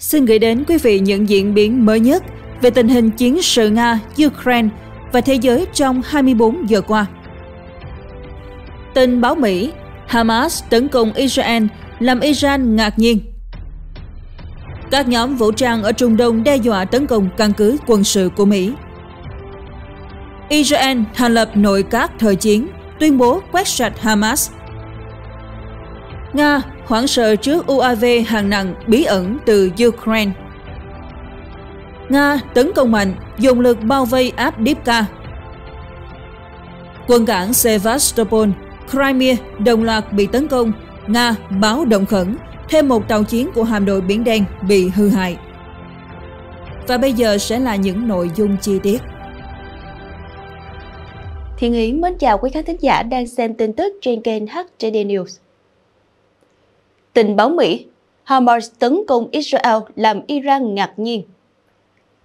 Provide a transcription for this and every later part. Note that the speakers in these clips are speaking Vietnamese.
xin gửi đến quý vị những diễn biến mới nhất về tình hình chiến sự Nga-Ukraine và thế giới trong 24 giờ qua. Tin báo Mỹ, Hamas tấn công Israel làm Iran ngạc nhiên. Các nhóm vũ trang ở Trung Đông đe dọa tấn công căn cứ quân sự của Mỹ. Israel thành lập nội các thời chiến, tuyên bố quét sạch Hamas. Nga hoảng sợ trước UAV hàng nặng bí ẩn từ Ukraine. Nga tấn công mạnh, dùng lực bao vây Abdivka. Quân cảng Sevastopol, Crimea đồng loạt bị tấn công, Nga báo động khẩn, thêm một tàu chiến của hạm đội Biển Đen bị hư hại. Và bây giờ sẽ là những nội dung chi tiết. Thiên Yến mến chào quý khán thính giả đang xem tin tức trên kênh HTD News. Tình báo Mỹ, Hamas tấn công Israel làm Iran ngạc nhiên.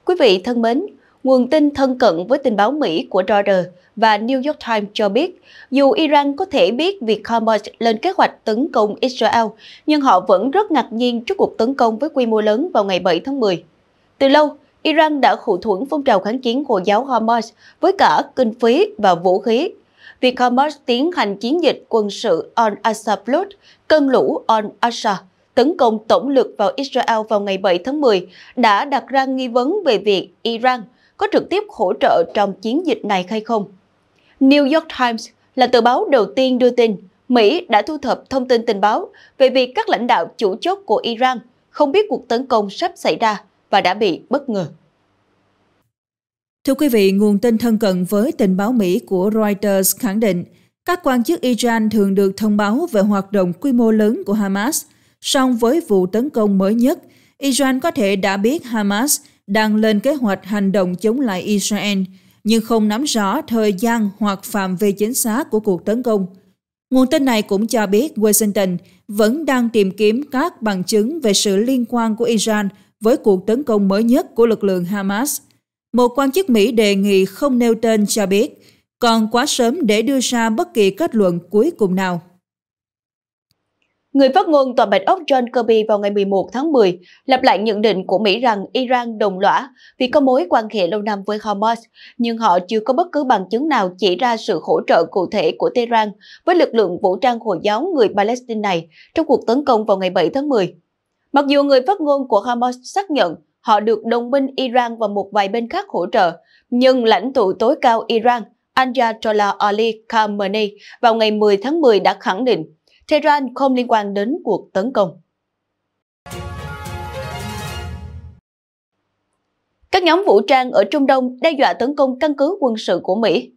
Quý vị thân mến, nguồn tin thân cận với tình báo Mỹ của Reuters và New York Times cho biết, dù Iran có thể biết việc Hamas lên kế hoạch tấn công Israel, nhưng họ vẫn rất ngạc nhiên trước cuộc tấn công với quy mô lớn vào ngày 7 tháng 10. Từ lâu, Iran đã hậu thuẫn phong trào kháng chiến Hồi giáo Hamas với cả kinh phí và vũ khí Vietcommerce tiến hành chiến dịch quân sự On Asa Blood, cơn lũ On Asa, tấn công tổng lực vào Israel vào ngày 7 tháng 10, đã đặt ra nghi vấn về việc Iran có trực tiếp hỗ trợ trong chiến dịch này hay không. New York Times là tờ báo đầu tiên đưa tin Mỹ đã thu thập thông tin tình báo về việc các lãnh đạo chủ chốt của Iran không biết cuộc tấn công sắp xảy ra và đã bị bất ngờ. Thưa quý vị, nguồn tin thân cận với tình báo Mỹ của Reuters khẳng định các quan chức Iran thường được thông báo về hoạt động quy mô lớn của Hamas. Song với vụ tấn công mới nhất, Iran có thể đã biết Hamas đang lên kế hoạch hành động chống lại Israel, nhưng không nắm rõ thời gian hoặc phạm vi chính xác của cuộc tấn công. Nguồn tin này cũng cho biết Washington vẫn đang tìm kiếm các bằng chứng về sự liên quan của Iran với cuộc tấn công mới nhất của lực lượng Hamas – một quan chức Mỹ đề nghị không nêu tên cho biết, còn quá sớm để đưa ra bất kỳ kết luận cuối cùng nào. Người phát ngôn Tòa Bạch Ốc John Kirby vào ngày 11 tháng 10 lặp lại nhận định của Mỹ rằng Iran đồng lõa vì có mối quan hệ lâu năm với Hamas, nhưng họ chưa có bất cứ bằng chứng nào chỉ ra sự hỗ trợ cụ thể của Tehran với lực lượng vũ trang Hồi giáo người Palestine này trong cuộc tấn công vào ngày 7 tháng 10. Mặc dù người phát ngôn của Hamas xác nhận họ được đồng minh Iran và một vài bên khác hỗ trợ. Nhưng lãnh tụ tối cao Iran, Ayatollah Ali Khamenei, vào ngày 10 tháng 10 đã khẳng định Tehran không liên quan đến cuộc tấn công. Các nhóm vũ trang ở Trung Đông đe dọa tấn công căn cứ quân sự của Mỹ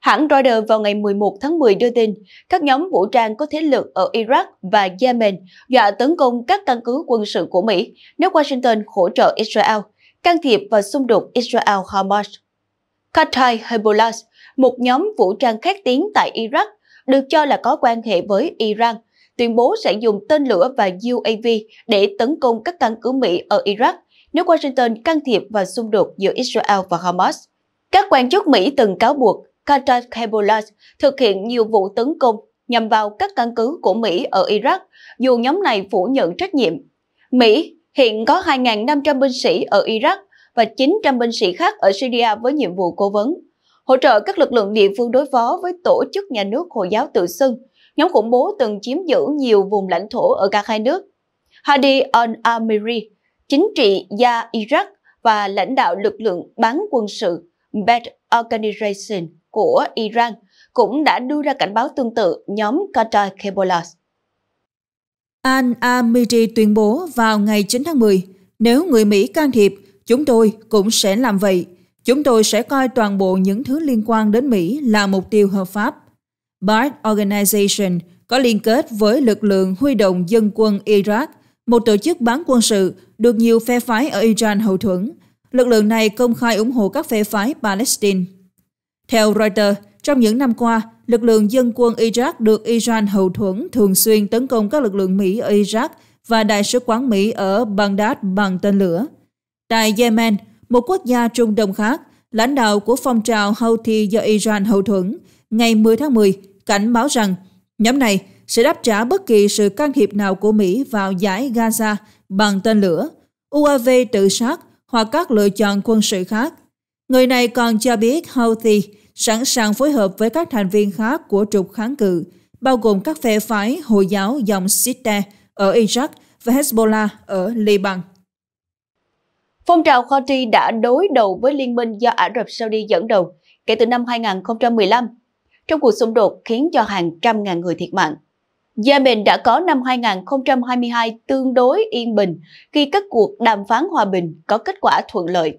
Hãng Reuters vào ngày 11 tháng 10 đưa tin, các nhóm vũ trang có thế lực ở Iraq và Yemen dọa tấn công các căn cứ quân sự của Mỹ nếu Washington hỗ trợ Israel, can thiệp vào xung đột Israel-Hamas. Qatar Hezbollah, một nhóm vũ trang khác tiến tại Iraq, được cho là có quan hệ với Iran, tuyên bố sẽ dùng tên lửa và UAV để tấn công các căn cứ Mỹ ở Iraq nếu Washington can thiệp vào xung đột giữa Israel và Hamas. Các quan chức Mỹ từng cáo buộc Qatar Hezbollah thực hiện nhiều vụ tấn công nhằm vào các căn cứ của Mỹ ở Iraq, dù nhóm này phủ nhận trách nhiệm. Mỹ hiện có 2.500 binh sĩ ở Iraq và 900 binh sĩ khác ở Syria với nhiệm vụ cố vấn, hỗ trợ các lực lượng địa phương đối phó với tổ chức nhà nước Hồi giáo tự xưng, nhóm khủng bố từng chiếm giữ nhiều vùng lãnh thổ ở cả hai nước. Hadi al-Amiri, chính trị gia Iraq và lãnh đạo lực lượng bán quân sự Bad Organization của Iran cũng đã đưa ra cảnh báo tương tự nhóm Qatar Hezbollah. Al-Amiri tuyên bố vào ngày 9 tháng 10, nếu người Mỹ can thiệp, chúng tôi cũng sẽ làm vậy. Chúng tôi sẽ coi toàn bộ những thứ liên quan đến Mỹ là mục tiêu hợp pháp. BART Organization có liên kết với lực lượng huy động dân quân Iraq, một tổ chức bán quân sự được nhiều phe phái ở Iran hậu thuẫn, Lực lượng này công khai ủng hộ các phe phái Palestine. Theo Reuters, trong những năm qua, lực lượng dân quân Iraq được Iran hậu thuẫn thường xuyên tấn công các lực lượng Mỹ ở Iraq và Đại sứ quán Mỹ ở Baghdad bằng tên lửa. Tại Yemen, một quốc gia Trung Đông khác, lãnh đạo của phong trào Houthi do Iran hậu thuẫn, ngày 10 tháng 10 cảnh báo rằng nhóm này sẽ đáp trả bất kỳ sự can thiệp nào của Mỹ vào giải Gaza bằng tên lửa, UAV tự sát hoặc các lựa chọn quân sự khác. Người này còn cho biết Houthi sẵn sàng phối hợp với các thành viên khác của trục kháng cự, bao gồm các phe phái Hồi giáo dòng Sitte ở Iraq và Hezbollah ở Liban. Phong trào Houthi đã đối đầu với liên minh do Ả Rập Saudi dẫn đầu kể từ năm 2015 trong cuộc xung đột khiến cho hàng trăm ngàn người thiệt mạng. Gia Bình đã có năm 2022 tương đối yên bình khi các cuộc đàm phán hòa bình có kết quả thuận lợi.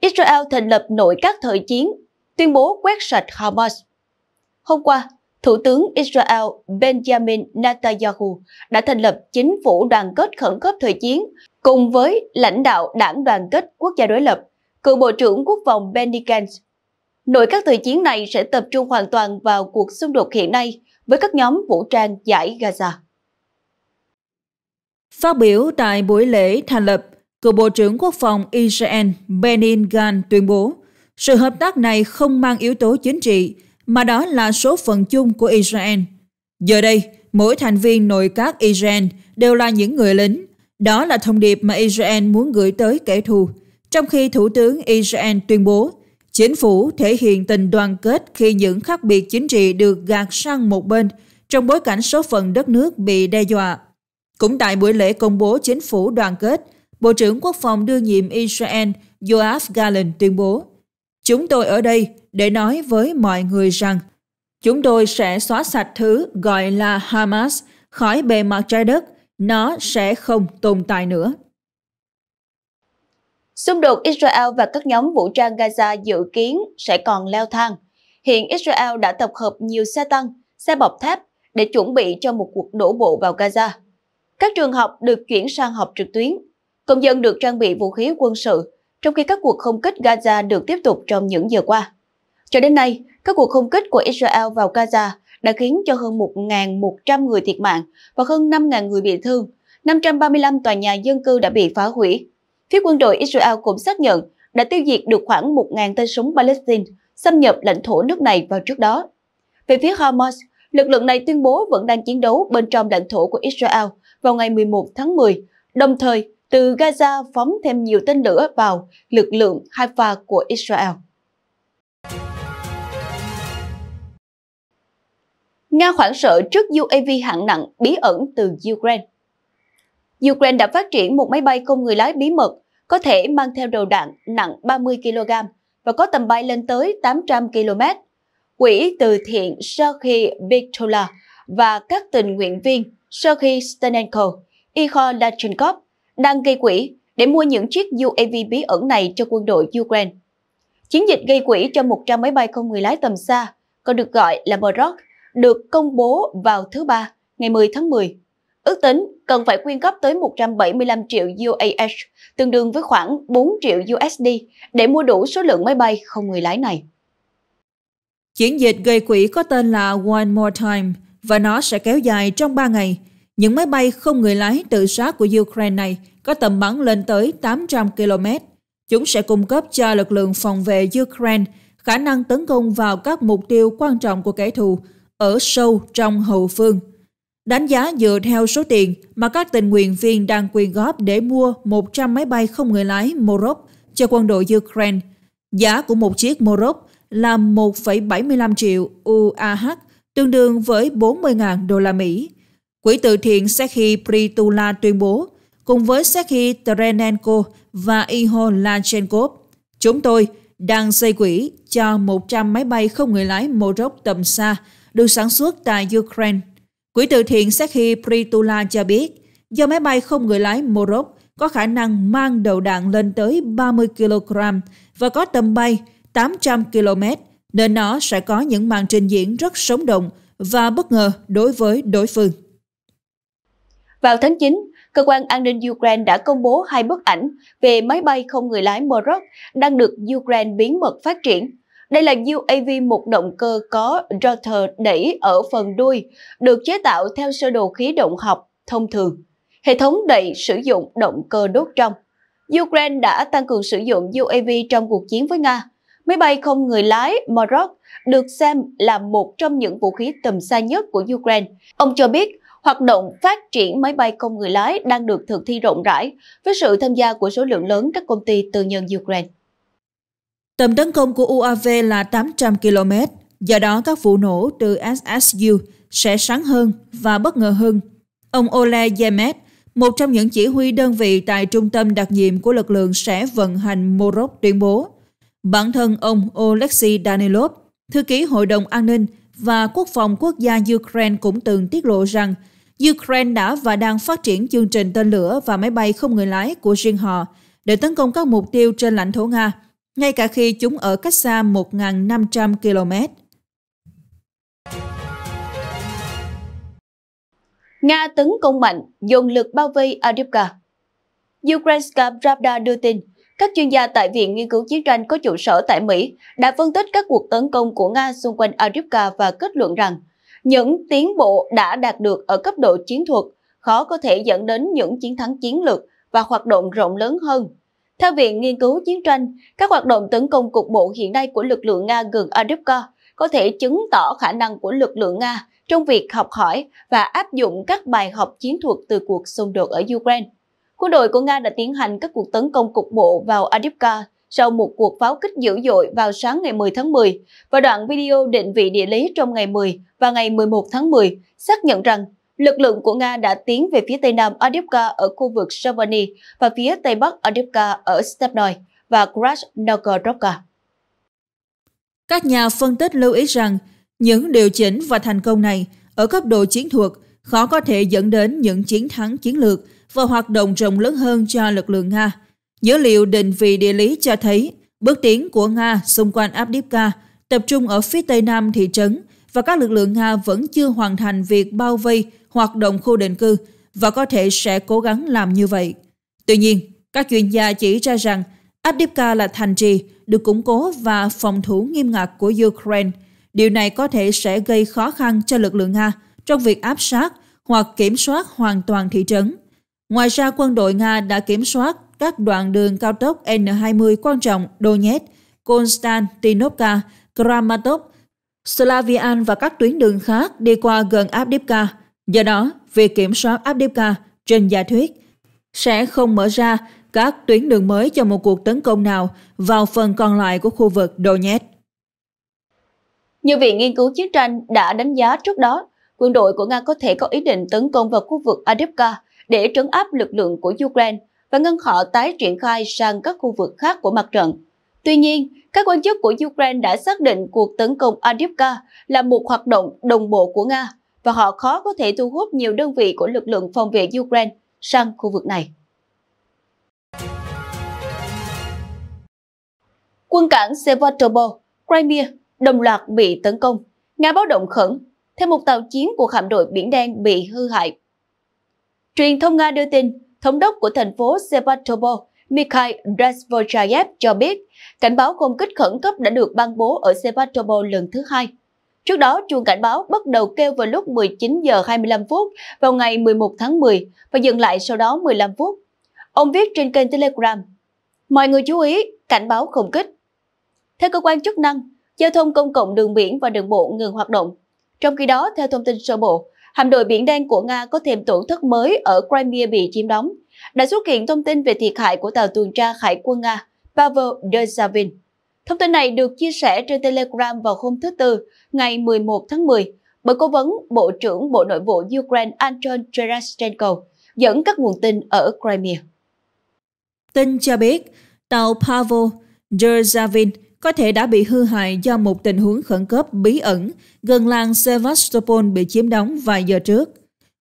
Israel thành lập nội các thời chiến, tuyên bố quét sạch Hamas. Hôm qua, Thủ tướng Israel Benjamin Netanyahu đã thành lập chính phủ đoàn kết khẩn cấp thời chiến cùng với lãnh đạo đảng đoàn kết quốc gia đối lập, cựu Bộ trưởng Quốc phòng Benny Gantz Nội các thời chiến này sẽ tập trung hoàn toàn vào cuộc xung đột hiện nay với các nhóm vũ trang giải Gaza. Phát biểu tại buổi lễ thành lập, cựu Bộ trưởng Quốc phòng Israel Benin Gan tuyên bố sự hợp tác này không mang yếu tố chính trị, mà đó là số phận chung của Israel. Giờ đây, mỗi thành viên nội các Israel đều là những người lính. Đó là thông điệp mà Israel muốn gửi tới kẻ thù. Trong khi Thủ tướng Israel tuyên bố Chính phủ thể hiện tình đoàn kết khi những khác biệt chính trị được gạt sang một bên trong bối cảnh số phận đất nước bị đe dọa. Cũng tại buổi lễ công bố chính phủ đoàn kết, Bộ trưởng Quốc phòng đương nhiệm Israel Yoav Gallant tuyên bố Chúng tôi ở đây để nói với mọi người rằng chúng tôi sẽ xóa sạch thứ gọi là Hamas khỏi bề mặt trái đất, nó sẽ không tồn tại nữa. Xung đột Israel và các nhóm vũ trang Gaza dự kiến sẽ còn leo thang. Hiện Israel đã tập hợp nhiều xe tăng, xe bọc thép để chuẩn bị cho một cuộc đổ bộ vào Gaza. Các trường học được chuyển sang học trực tuyến. Công dân được trang bị vũ khí quân sự, trong khi các cuộc không kích Gaza được tiếp tục trong những giờ qua. Cho đến nay, các cuộc không kích của Israel vào Gaza đã khiến cho hơn 1.100 người thiệt mạng và hơn 5.000 người bị thương. 535 tòa nhà dân cư đã bị phá hủy, Phía quân đội Israel cũng xác nhận đã tiêu diệt được khoảng 1.000 tên súng Palestine xâm nhập lãnh thổ nước này vào trước đó. Về phía Hamas, lực lượng này tuyên bố vẫn đang chiến đấu bên trong lãnh thổ của Israel vào ngày 11 tháng 10, đồng thời từ Gaza phóng thêm nhiều tên lửa vào lực lượng Haifa của Israel. Nga khoảng sợ trước UAV hạng nặng bí ẩn từ Ukraine Ukraine đã phát triển một máy bay không người lái bí mật có thể mang theo đầu đạn nặng 30 kg và có tầm bay lên tới 800 km. Quỹ từ thiện sau khi và các tình nguyện viên sau khi Stanenko, Igor Dachenkov đang gây quỹ để mua những chiếc UAV bí ẩn này cho quân đội Ukraine. Chiến dịch gây quỹ cho 100 máy bay không người lái tầm xa, còn được gọi là Borok, được công bố vào thứ Ba, ngày 10 tháng 10 Ước tính cần phải quyên góp tới 175 triệu UAH, tương đương với khoảng 4 triệu USD, để mua đủ số lượng máy bay không người lái này. Chiến dịch gây quỹ có tên là One More Time và nó sẽ kéo dài trong 3 ngày. Những máy bay không người lái tự sát của Ukraine này có tầm bắn lên tới 800 km. Chúng sẽ cung cấp cho lực lượng phòng vệ Ukraine khả năng tấn công vào các mục tiêu quan trọng của kẻ thù ở sâu trong hậu phương – Đánh giá dựa theo số tiền mà các tình nguyện viên đang quyên góp để mua 100 máy bay không người lái Morok cho quân đội Ukraine. Giá của một chiếc Morok là 1,75 triệu UAH, tương đương với 40.000 đô la Mỹ. Quỹ từ thiện Sekhi Pritula tuyên bố, cùng với Sekhi Trenenko và Ihor Lachenkov, chúng tôi đang xây quỹ cho 100 máy bay không người lái Morok tầm xa được sản xuất tại Ukraine Quỹ từ thiện Sekhi Pritula cho biết, do máy bay không người lái Morok có khả năng mang đầu đạn lên tới 30 kg và có tầm bay 800 km, nên nó sẽ có những màn trình diễn rất sống động và bất ngờ đối với đối phương. Vào tháng 9, cơ quan an ninh Ukraine đã công bố hai bức ảnh về máy bay không người lái Morok đang được Ukraine bí mật phát triển đây là UAV một động cơ có rotor đẩy ở phần đuôi, được chế tạo theo sơ đồ khí động học thông thường. Hệ thống đẩy sử dụng động cơ đốt trong. Ukraine đã tăng cường sử dụng UAV trong cuộc chiến với Nga. Máy bay không người lái Morok được xem là một trong những vũ khí tầm xa nhất của Ukraine. Ông cho biết hoạt động phát triển máy bay không người lái đang được thực thi rộng rãi với sự tham gia của số lượng lớn các công ty tư nhân Ukraine. Tầm tấn công của UAV là 800 km, do đó các vụ nổ từ SSU sẽ sáng hơn và bất ngờ hơn. Ông Ole Yemet, một trong những chỉ huy đơn vị tại trung tâm đặc nhiệm của lực lượng sẽ vận hành Morocco tuyên bố. Bản thân ông Oleksiy Danilov, thư ký Hội đồng An ninh và Quốc phòng quốc gia Ukraine cũng từng tiết lộ rằng Ukraine đã và đang phát triển chương trình tên lửa và máy bay không người lái của riêng họ để tấn công các mục tiêu trên lãnh thổ Nga – ngay cả khi chúng ở cách xa 1.500 km. Nga tấn công mạnh, dùng lực bao vây Adivka. Ukraine Pravda đưa tin, các chuyên gia tại Viện Nghiên cứu Chiến tranh có trụ sở tại Mỹ đã phân tích các cuộc tấn công của Nga xung quanh Adivka và kết luận rằng những tiến bộ đã đạt được ở cấp độ chiến thuật khó có thể dẫn đến những chiến thắng chiến lược và hoạt động rộng lớn hơn theo Viện Nghiên cứu Chiến tranh, các hoạt động tấn công cục bộ hiện nay của lực lượng Nga gần Adivka có thể chứng tỏ khả năng của lực lượng Nga trong việc học hỏi và áp dụng các bài học chiến thuật từ cuộc xung đột ở Ukraine. Quân đội của Nga đã tiến hành các cuộc tấn công cục bộ vào Adivka sau một cuộc pháo kích dữ dội vào sáng ngày 10 tháng 10 và đoạn video định vị địa lý trong ngày 10 và ngày 11 tháng 10 xác nhận rằng lực lượng của Nga đã tiến về phía tây nam Adivka ở khu vực Savani và phía tây bắc Adivka ở Stepnoy và Krasnogorovka. Các nhà phân tích lưu ý rằng những điều chỉnh và thành công này ở cấp độ chiến thuật khó có thể dẫn đến những chiến thắng chiến lược và hoạt động rộng lớn hơn cho lực lượng Nga. Dữ liệu định vị địa lý cho thấy bước tiến của Nga xung quanh Abdivka tập trung ở phía tây nam thị trấn và các lực lượng Nga vẫn chưa hoàn thành việc bao vây hoạt động khu định cư và có thể sẽ cố gắng làm như vậy. Tuy nhiên, các chuyên gia chỉ ra rằng Avdiivka là thành trì được củng cố và phòng thủ nghiêm ngặt của Ukraine. Điều này có thể sẽ gây khó khăn cho lực lượng Nga trong việc áp sát hoặc kiểm soát hoàn toàn thị trấn. Ngoài ra, quân đội Nga đã kiểm soát các đoạn đường cao tốc N20 quan trọng Donetsk, Konstantinovka, Kramatorsk Slavian và các tuyến đường khác đi qua gần Abdivka. Do đó, việc kiểm soát Abdivka trên giả thuyết sẽ không mở ra các tuyến đường mới cho một cuộc tấn công nào vào phần còn lại của khu vực Donetsk. Nhiều viện nghiên cứu chiến tranh đã đánh giá trước đó, quân đội của Nga có thể có ý định tấn công vào khu vực Adivka để trấn áp lực lượng của Ukraine và ngăn họ tái triển khai sang các khu vực khác của mặt trận. Tuy nhiên, các quan chức của Ukraine đã xác định cuộc tấn công Adivka là một hoạt động đồng bộ của Nga và họ khó có thể thu hút nhiều đơn vị của lực lượng phòng vệ Ukraine sang khu vực này. Quân cảng Sevastopol, Crimea đồng loạt bị tấn công. Nga báo động khẩn, thêm một tàu chiến của hạm đội Biển Đen bị hư hại. Truyền thông Nga đưa tin, thống đốc của thành phố Sevastopol Mikhail Rasvojayev cho biết cảnh báo không kích khẩn cấp đã được ban bố ở Sevastopol lần thứ hai. Trước đó, chuông cảnh báo bắt đầu kêu vào lúc 19 giờ 25 phút vào ngày 11 tháng 10 và dừng lại sau đó 15 phút. Ông viết trên kênh Telegram, Mọi người chú ý, cảnh báo không kích. Theo cơ quan chức năng, giao thông công cộng đường biển và đường bộ ngừng hoạt động. Trong khi đó, theo thông tin sơ bộ, hạm đội Biển Đen của Nga có thêm tổn thất mới ở Crimea bị chiếm đóng đã xuất hiện thông tin về thiệt hại của tàu tuần tra Hải quân Nga Pavel Dezhavin. Thông tin này được chia sẻ trên Telegram vào hôm thứ Tư, ngày 11 tháng 10, bởi cố vấn Bộ trưởng Bộ Nội vụ Ukraine Anton Geraschenko dẫn các nguồn tin ở Crimea. Tin cho biết, tàu Pavel Dezhavin có thể đã bị hư hại do một tình huống khẩn cấp bí ẩn gần làng Sevastopol bị chiếm đóng vài giờ trước.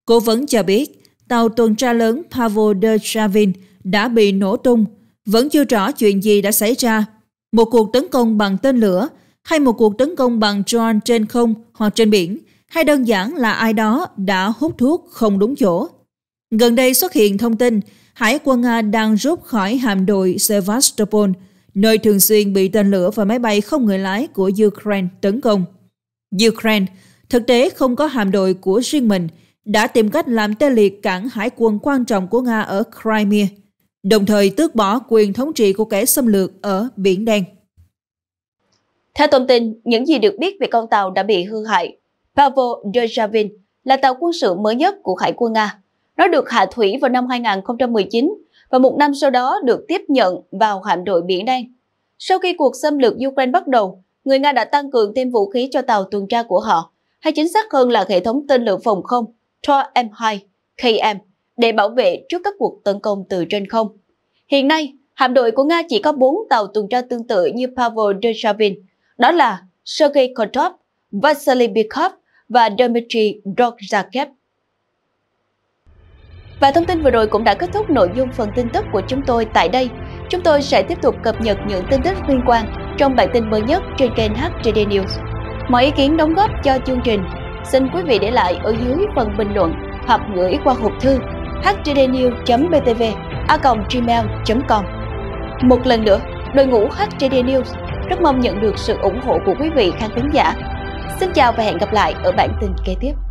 Cố vấn cho biết, tàu tuần tra lớn Pavel de Chavin đã bị nổ tung. Vẫn chưa rõ chuyện gì đã xảy ra. Một cuộc tấn công bằng tên lửa hay một cuộc tấn công bằng drone trên không hoặc trên biển hay đơn giản là ai đó đã hút thuốc không đúng chỗ. Gần đây xuất hiện thông tin Hải quân Nga đang rút khỏi hạm đội Sevastopol, nơi thường xuyên bị tên lửa và máy bay không người lái của Ukraine tấn công. Ukraine thực tế không có hạm đội của riêng mình – đã tìm cách làm tê liệt cảng hải quân quan trọng của Nga ở Crimea, đồng thời tước bỏ quyền thống trị của kẻ xâm lược ở Biển Đen. Theo thông tin, những gì được biết về con tàu đã bị hư hại, Pavel Dejavin là tàu quân sự mới nhất của Hải quân Nga. Nó được hạ thủy vào năm 2019 và một năm sau đó được tiếp nhận vào hạm đội Biển Đen. Sau khi cuộc xâm lược Ukraine bắt đầu, người Nga đã tăng cường thêm vũ khí cho tàu tuần tra của họ, hay chính xác hơn là hệ thống tên lửa phòng không Tor M2, KM để bảo vệ trước các cuộc tấn công từ trên không. Hiện nay, hạm đội của Nga chỉ có 4 tàu tuần tra tương tự như Pavel Dershavin, đó là Sergei Kotov, Vasily Bikov và Dmitry Dovzhakev. Và thông tin vừa rồi cũng đã kết thúc nội dung phần tin tức của chúng tôi tại đây. Chúng tôi sẽ tiếp tục cập nhật những tin tức liên quan trong bản tin mới nhất trên kênh HTD News. Mọi ý kiến đóng góp cho chương trình xin quý vị để lại ở dưới phần bình luận hoặc gửi qua hộp thư htdnews.btv a gmail.com Một lần nữa, đội ngũ HTD News rất mong nhận được sự ủng hộ của quý vị khán thính giả. Xin chào và hẹn gặp lại ở bản tin kế tiếp.